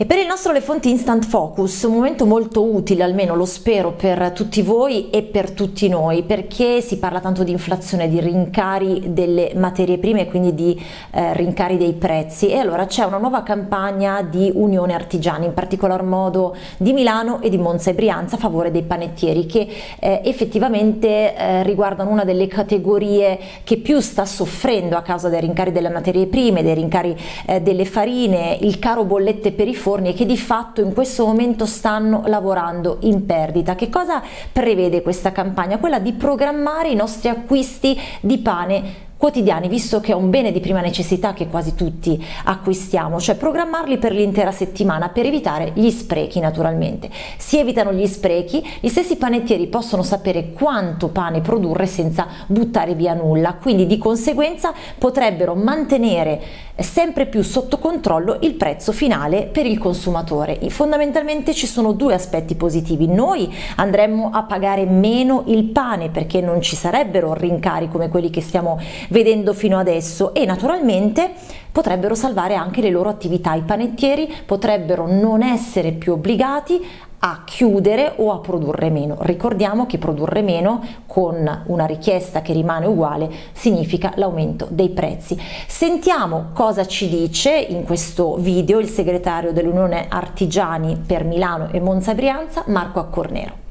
E per il nostro Le Fonti Instant Focus, un momento molto utile, almeno lo spero, per tutti voi e per tutti noi, perché si parla tanto di inflazione, di rincari delle materie prime e quindi di eh, rincari dei prezzi. E allora c'è una nuova campagna di Unione Artigiani, in particolar modo di Milano e di Monza e Brianza a favore dei panettieri, che eh, effettivamente eh, riguardano una delle categorie che più sta soffrendo a causa dei rincari delle materie prime, dei rincari eh, delle farine, il caro bollette per i forni E che di fatto in questo momento stanno lavorando in perdita. Che cosa prevede questa campagna? Quella di programmare i nostri acquisti di pane quotidiani, visto che è un bene di prima necessità che quasi tutti acquistiamo, cioè programmarli per l'intera settimana per evitare gli sprechi naturalmente. Si evitano gli sprechi, gli stessi panettieri possono sapere quanto pane produrre senza buttare via nulla, quindi di conseguenza potrebbero mantenere sempre più sotto controllo il prezzo finale per il consumatore. Fondamentalmente ci sono due aspetti positivi, noi andremmo a pagare meno il pane perché non ci sarebbero rincari come quelli che stiamo vedendo fino adesso e naturalmente potrebbero salvare anche le loro attività. I panettieri potrebbero non essere più obbligati a chiudere o a produrre meno. Ricordiamo che produrre meno con una richiesta che rimane uguale significa l'aumento dei prezzi. Sentiamo cosa ci dice in questo video il segretario dell'Unione Artigiani per Milano e Monza Brianza, Marco Accornero.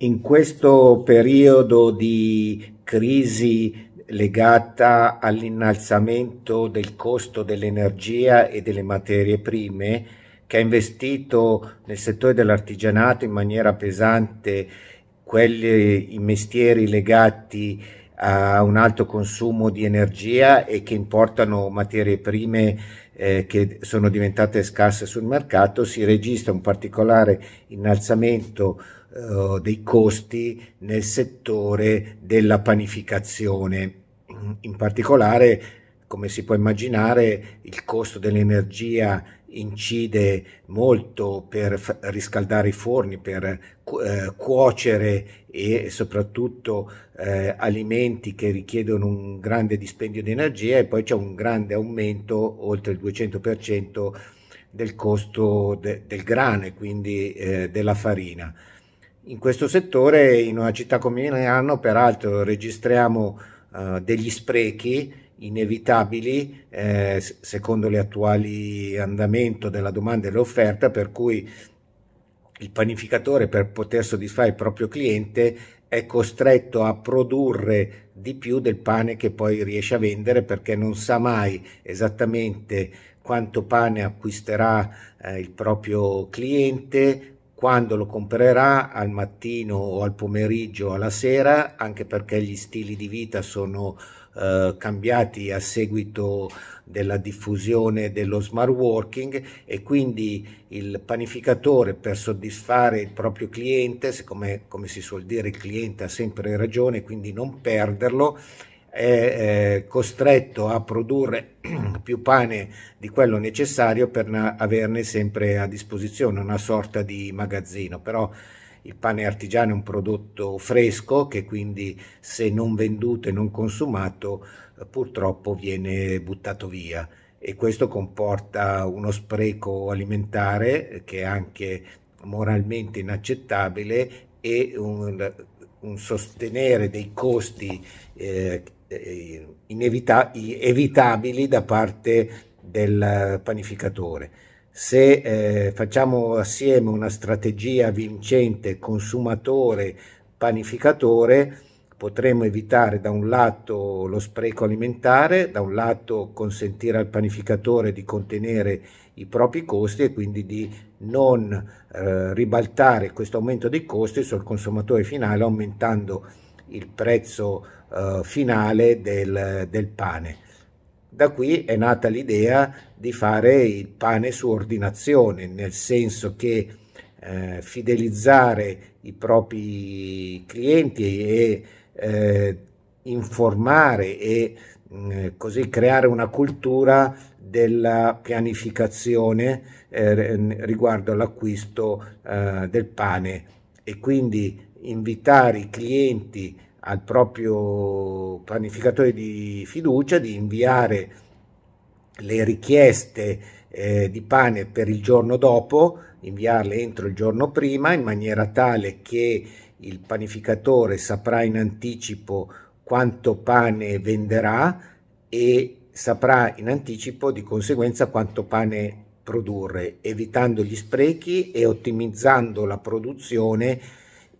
In questo periodo di crisi legata all'innalzamento del costo dell'energia e delle materie prime, che ha investito nel settore dell'artigianato in maniera pesante quelli, i mestieri legati a un alto consumo di energia e che importano materie prime eh, che sono diventate scarse sul mercato, si registra un particolare innalzamento eh, dei costi nel settore della panificazione. In particolare, come si può immaginare, il costo dell'energia incide molto per riscaldare i forni, per eh, cuocere e soprattutto eh, alimenti che richiedono un grande dispendio di energia e poi c'è un grande aumento, oltre il 200%, del costo de del grano e quindi eh, della farina. In questo settore, in una città come Milano, peraltro registriamo eh, degli sprechi inevitabili eh, secondo le attuali andamento della domanda e dell'offerta, per cui il panificatore per poter soddisfare il proprio cliente è costretto a produrre di più del pane che poi riesce a vendere perché non sa mai esattamente quanto pane acquisterà eh, il proprio cliente, quando lo comprerà al mattino o al pomeriggio o alla sera, anche perché gli stili di vita sono eh, cambiati a seguito della diffusione dello smart working e quindi il panificatore per soddisfare il proprio cliente, siccome come si suol dire il cliente ha sempre ragione, quindi non perderlo, è eh, costretto a produrre più pane di quello necessario per averne sempre a disposizione una sorta di magazzino, però il pane artigiano è un prodotto fresco che quindi se non venduto e non consumato eh, purtroppo viene buttato via e questo comporta uno spreco alimentare che è anche moralmente inaccettabile e un, un sostenere dei costi eh, inevita- evitabili da parte del panificatore. Se eh, facciamo assieme una strategia vincente consumatore-panificatore, potremmo evitare da un lato lo spreco alimentare, da un lato consentire al panificatore di contenere i propri costi e quindi di non eh, ribaltare questo aumento dei costi sul consumatore finale aumentando il prezzo eh, finale del, del pane. Da qui è nata l'idea di fare il pane su ordinazione, nel senso che eh, fidelizzare i propri clienti e eh, informare e mh, mm, così creare una cultura della pianificazione eh, riguardo all'acquisto eh, del pane e quindi invitare i clienti al proprio panificatore di fiducia di inviare le richieste eh, di pane per il giorno dopo, inviarle entro il giorno prima in maniera tale che il panificatore saprà in anticipo quanto pane venderà e saprà in anticipo di conseguenza quanto pane produrre, evitando gli sprechi e ottimizzando la produzione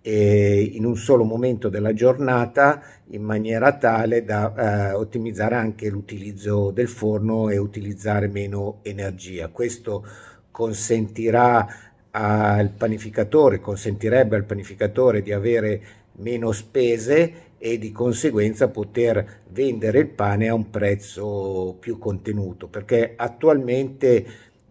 eh, in un solo momento della giornata in maniera tale da eh, ottimizzare anche l'utilizzo del forno e utilizzare meno energia. Questo consentirà al panificatore, consentirebbe al panificatore di avere meno spese e di conseguenza poter vendere il pane a un prezzo più contenuto, perché attualmente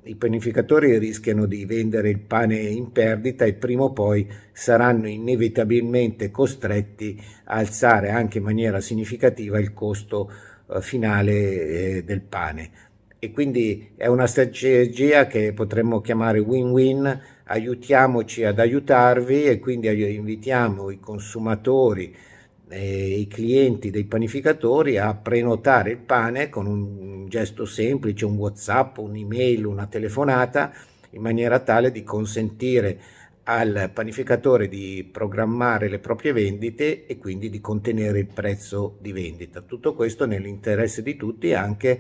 i panificatori rischiano di vendere il pane in perdita e prima o poi saranno inevitabilmente costretti a alzare anche in maniera significativa il costo eh, finale eh, del pane e quindi è una strategia che potremmo chiamare win-win, aiutiamoci ad aiutarvi e quindi invitiamo i consumatori eh, i clienti dei panificatori a prenotare il pane con un gesto semplice, un WhatsApp, un'email, una telefonata, in maniera tale di consentire al panificatore di programmare le proprie vendite e quindi di contenere il prezzo di vendita. Tutto questo nell'interesse di tutti anche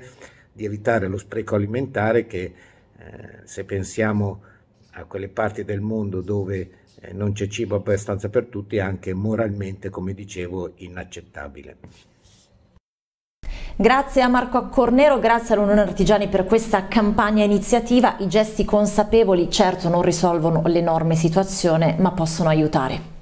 di evitare lo spreco alimentare che eh, se pensiamo a quelle parti del mondo dove eh, non c'è cibo abbastanza per tutti è anche moralmente, come dicevo, inaccettabile. Grazie a Marco Accornero, grazie all'Unione Artigiani per questa campagna iniziativa. I gesti consapevoli certo non risolvono l'enorme situazione ma possono aiutare.